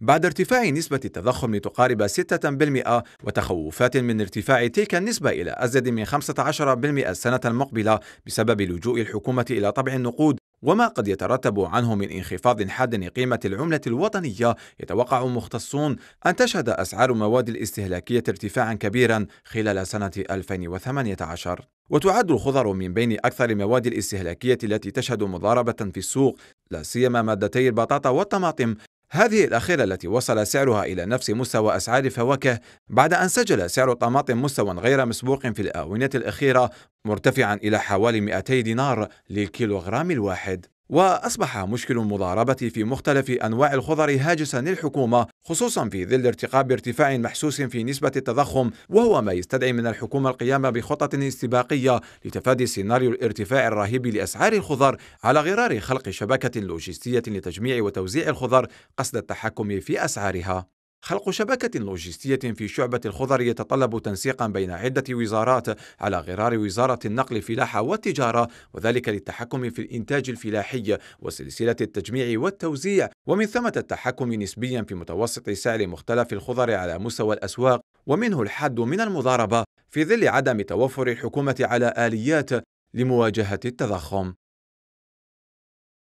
بعد ارتفاع نسبة التضخم لتقارب 6% وتخوفات من ارتفاع تلك النسبة إلى أزيد من 15% السنة المقبلة بسبب لجوء الحكومة إلى طبع النقود وما قد يترتب عنه من انخفاض حاد لقيمة العملة الوطنية يتوقع مختصون أن تشهد أسعار مواد الاستهلاكية ارتفاعا كبيرا خلال سنة 2018 وتعد الخضر من بين أكثر المواد الاستهلاكية التي تشهد مضاربة في السوق لا سيما مادتي البطاطا والطماطم هذه الأخيرة التي وصل سعرها إلى نفس مستوى أسعار الفواكه بعد أن سجل سعر الطماطم مستوى غير مسبوق في الآونة الأخيرة مرتفعا إلى حوالي 200 دينار للكيلوغرام الواحد وأصبح مشكل المضاربة في مختلف أنواع الخضر هاجسا للحكومة خصوصا في ظل ارتقاب ارتفاع محسوس في نسبة التضخم وهو ما يستدعي من الحكومة القيام بخطة استباقية لتفادي سيناريو الارتفاع الرهيب لأسعار الخضر على غرار خلق شبكة لوجستية لتجميع وتوزيع الخضر قصد التحكم في أسعارها خلق شبكة لوجستية في شعبة الخضر يتطلب تنسيقا بين عدة وزارات على غرار وزارة النقل فلاحة والتجارة وذلك للتحكم في الإنتاج الفلاحي وسلسلة التجميع والتوزيع ومن ثمة التحكم نسبيا في متوسط سعر مختلف الخضر على مستوى الأسواق ومنه الحد من المضاربة في ظل عدم توفر الحكومة على آليات لمواجهة التضخم